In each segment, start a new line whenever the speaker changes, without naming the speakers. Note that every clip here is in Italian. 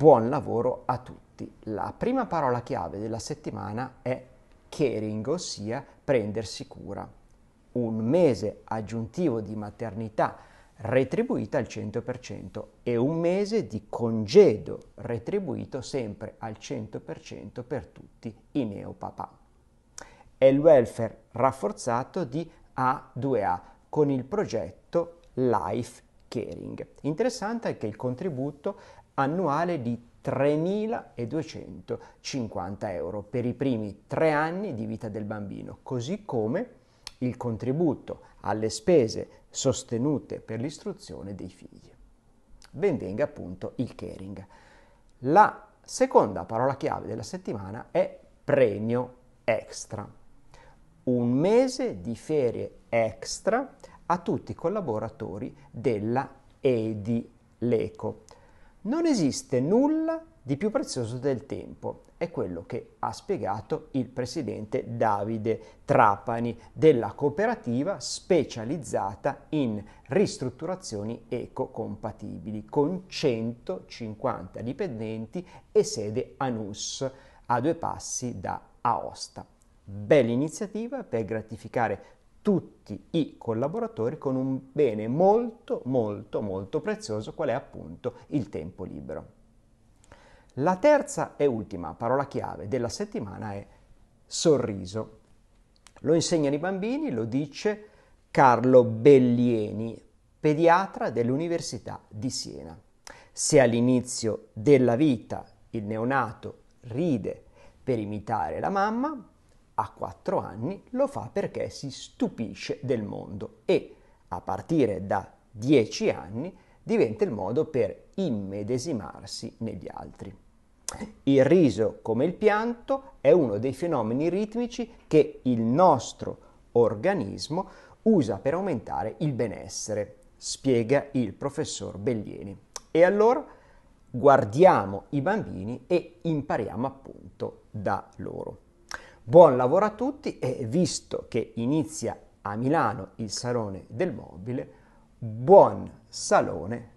buon lavoro a tutti. La prima parola chiave della settimana è caring, ossia prendersi cura. Un mese aggiuntivo di maternità retribuita al 100% e un mese di congedo retribuito sempre al 100% per tutti i neopapà. È il welfare rafforzato di A2A con il progetto Life Kering. Interessante che il contributo annuale di 3.250 euro per i primi tre anni di vita del bambino, così come il contributo alle spese sostenute per l'istruzione dei figli. Benvenga appunto il caring. La seconda parola chiave della settimana è premio extra. Un mese di ferie extra a tutti i collaboratori della LECO. Non esiste nulla di più prezioso del tempo, è quello che ha spiegato il presidente Davide Trapani della cooperativa specializzata in ristrutturazioni ecocompatibili con 150 dipendenti e sede a Nus a due passi da Aosta. Bella iniziativa per gratificare tutti i collaboratori con un bene molto molto molto prezioso qual è appunto il tempo libero. La terza e ultima parola chiave della settimana è sorriso. Lo insegnano i bambini, lo dice Carlo Bellieni, pediatra dell'Università di Siena. Se all'inizio della vita il neonato ride per imitare la mamma, a 4 anni lo fa perché si stupisce del mondo e a partire da 10 anni diventa il modo per immedesimarsi negli altri. Il riso, come il pianto, è uno dei fenomeni ritmici che il nostro organismo usa per aumentare il benessere, spiega il professor Bellieni. E allora guardiamo i bambini e impariamo appunto da loro. Buon lavoro a tutti e visto che inizia a Milano il Salone del Mobile, buon salone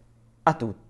a tutti.